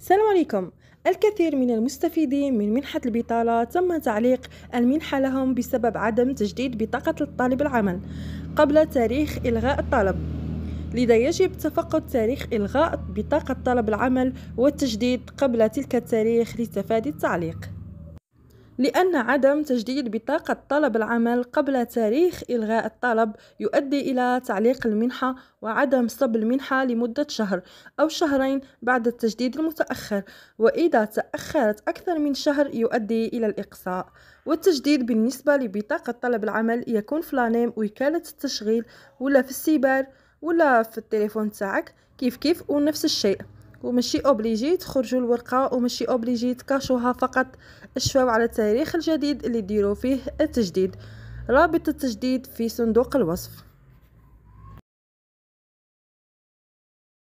السلام عليكم الكثير من المستفيدين من منحة البطالة تم تعليق المنحة لهم بسبب عدم تجديد بطاقة طالب العمل قبل تاريخ إلغاء الطلب لذا يجب تفقد تاريخ إلغاء بطاقة طلب العمل والتجديد قبل تلك التاريخ لتفادي التعليق لأن عدم تجديد بطاقة طلب العمل قبل تاريخ إلغاء الطلب يؤدي إلى تعليق المنحة وعدم صب المنحة لمدة شهر أو شهرين بعد التجديد المتأخر وإذا تأخرت أكثر من شهر يؤدي إلى الإقصاء والتجديد بالنسبة لبطاقة طلب العمل يكون في لانيم وكالة التشغيل ولا في السيبر ولا في التليفون تاعك كيف كيف ونفس الشيء وماشي اوبليجي تخرجوا الورقه وماشي اوبليجي تكاشوها فقط الشفاو على التاريخ الجديد اللي ديروا فيه التجديد رابط التجديد في صندوق الوصف